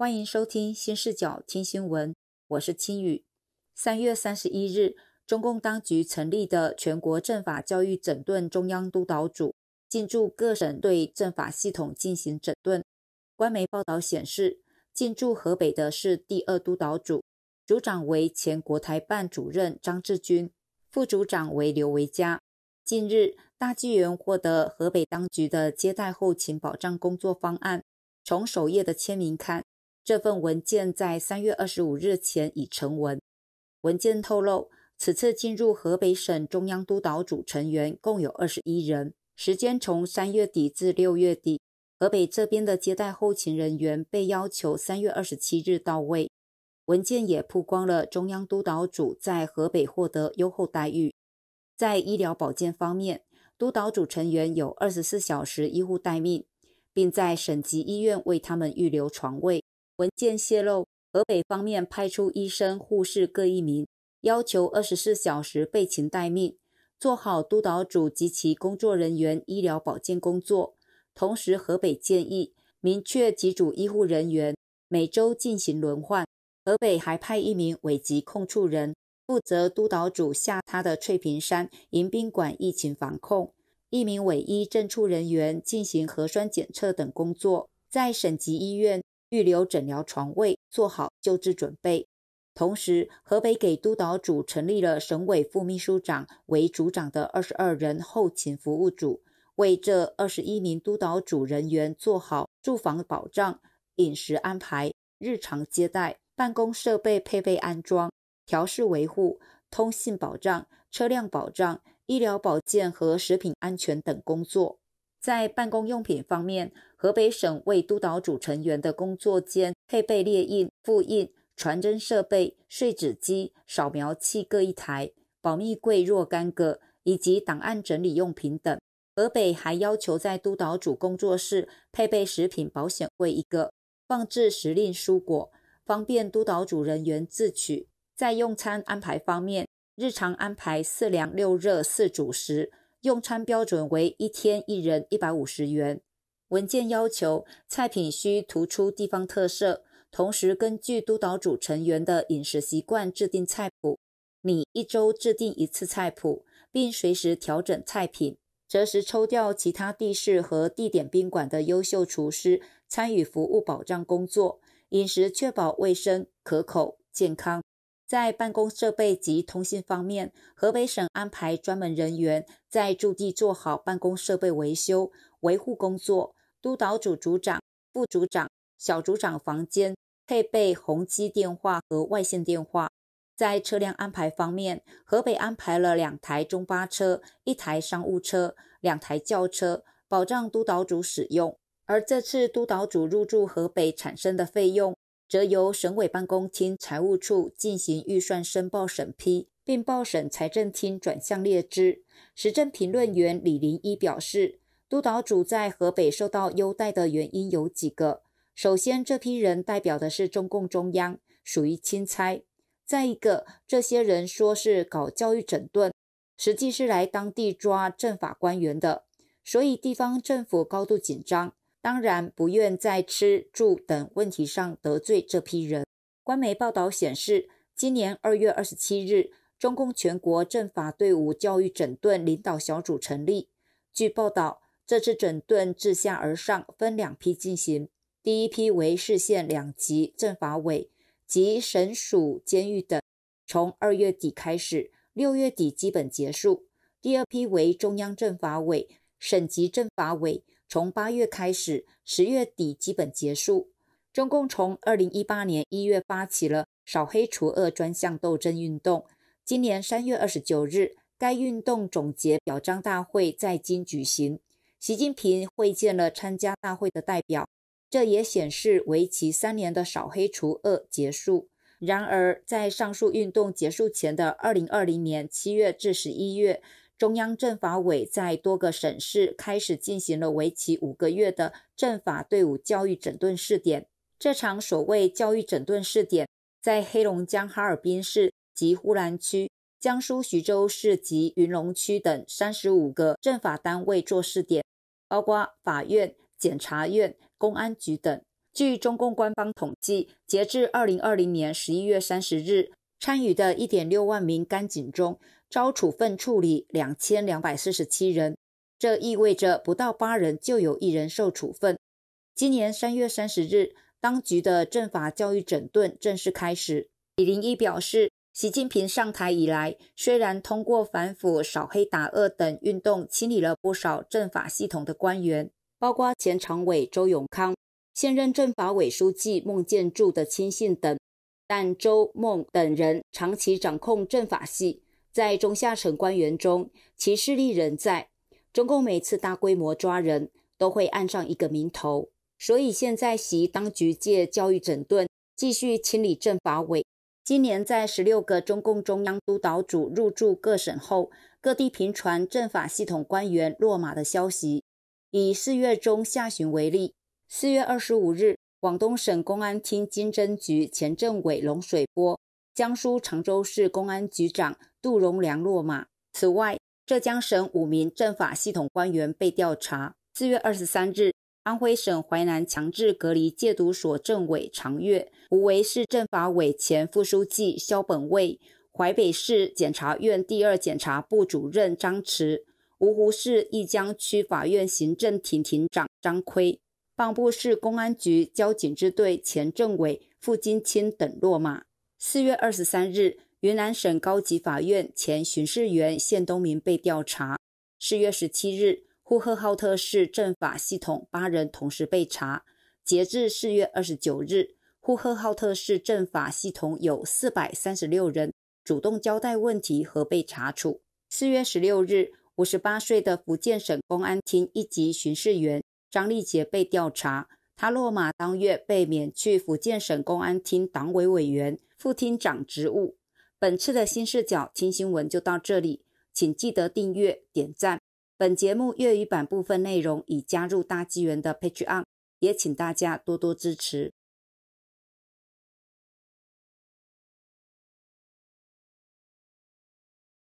欢迎收听新视角听新闻，我是青雨。三月三十一日，中共当局成立的全国政法教育整顿中央督导组进驻各省，对政法系统进行整顿。官媒报道显示，进驻河北的是第二督导组，组长为前国台办主任张志军，副组长为刘维佳。近日，大纪元获得河北当局的接待后勤保障工作方案，从首页的签名看。这份文件在三月二十五日前已成文。文件透露，此次进入河北省中央督导组成员共有二十一人，时间从三月底至六月底。河北这边的接待后勤人员被要求三月二十七日到位。文件也曝光了中央督导组在河北获得优厚待遇。在医疗保健方面，督导组成员有二十四小时医护待命，并在省级医院为他们预留床位。文件泄露，河北方面派出医生、护士各一名，要求二十四小时备勤待命，做好督导组及其工作人员医疗保健工作。同时，河北建议明确几组医护人员每周进行轮换。河北还派一名委疾控处人负责督导组下榻的翠屏山迎宾馆疫情防控，一名委医政处人员进行核酸检测等工作。在省级医院。预留诊疗床位，做好救治准备。同时，河北给督导组成立了省委副秘书长为主长的二十二人后勤服务组，为这二十一名督导组人员做好住房保障、饮食安排、日常接待、办公设备配备安装、调试维护、通信保障、车辆保障、医疗保健和食品安全等工作。在办公用品方面，河北省为督导组成员的工作间配备列印、复印、传真设备、碎纸机、扫描器各一台，保密柜若干个，以及档案整理用品等。河北还要求在督导组工作室配备食品保险柜一个，放置时令蔬果，方便督导组人员自取。在用餐安排方面，日常安排四凉六热四主食。用餐标准为一天一人一百五十元。文件要求菜品需突出地方特色，同时根据督导组成员的饮食习惯制定菜谱。你一周制定一次菜谱，并随时调整菜品。择时抽调其他地市和地点宾馆的优秀厨师参与服务保障工作，饮食确保卫生、可口、健康。在办公设备及通信方面，河北省安排专门人员在驻地做好办公设备维修维护工作。督导组组长、副组长、小组长房间配备宏基电话和外线电话。在车辆安排方面，河北安排了两台中巴车、一台商务车、两台轿车，保障督导组使用。而这次督导组入驻河北产生的费用。则由省委办公厅财务处进行预算申报审批，并报省财政厅转向列支。时政评论员李林一表示，督导组在河北受到优待的原因有几个：首先，这批人代表的是中共中央，属于钦差；再一个，这些人说是搞教育整顿，实际是来当地抓政法官员的，所以地方政府高度紧张。当然不愿在吃住等问题上得罪这批人。官媒报道显示，今年二月二十七日，中共全国政法队伍教育整顿领导小组成立。据报道，这次整顿自下而上，分两批进行。第一批为市县两级政法委及省属监狱等，从二月底开始，六月底基本结束。第二批为中央政法委、省级政法委。从八月开始，十月底基本结束。中共从二零一八年一月发起了“扫黑除恶”专项斗争运动。今年三月二十九日，该运动总结表彰大会在京举行，习近平会见了参加大会的代表。这也显示为期三年的“扫黑除恶”结束。然而，在上述运动结束前的二零二零年七月至十一月。中央政法委在多个省市开始进行了为期五个月的政法队伍教育整顿试点。这场所谓教育整顿试点，在黑龙江哈尔滨市及呼兰区、江苏徐州市及云龙区等三十五个政法单位做试点，包括法院、检察院、公安局等。据中共官方统计，截至二零二零年十一月三十日，参与的一点六万名干警中。遭处分处理两千两百四十七人，这意味着不到八人就有一人受处分。今年三月三十日，当局的政法教育整顿正式开始。李林一表示，习近平上台以来，虽然通过反腐、扫黑、打恶等运动清理了不少政法系统的官员，包括前常委周永康、现任政法委书记孟建柱的亲信等，但周孟等人长期掌控政法系。在中下层官员中，其势力仍在。中共每次大规模抓人，都会按上一个名头。所以现在习当局借教育整顿，继续清理政法委。今年在十六个中共中央督导组入驻各省后，各地频传政法系统官员落马的消息。以四月中下旬为例，四月二十五日，广东省公安厅经侦局前政委龙水波。江苏常州市公安局长杜荣良落马。此外，浙江省五名政法系统官员被调查。四月二十三日，安徽省淮南强制隔离戒毒所政委常月，无为市政法委前副书记肖本卫，淮北市检察院第二检察部主任张驰，芜湖市弋江区法院行政庭庭长张亏，蚌埠市公安局交警支队前政委付金清等落马。四月二十三日，云南省高级法院前巡视员谢东明被调查。四月十七日，呼和浩特市政法系统八人同时被查。截至四月二十九日，呼和浩特市政法系统有四百三十六人主动交代问题和被查处。四月十六日，五十八岁的福建省公安厅一级巡视员张立杰被调查。他落马当月被免去福建省公安厅党委委员、副厅长职务。本次的新视角听新闻就到这里，请记得订阅、点赞。本节目粤语版部分内容已加入大纪元的 Page o n 也请大家多多支持。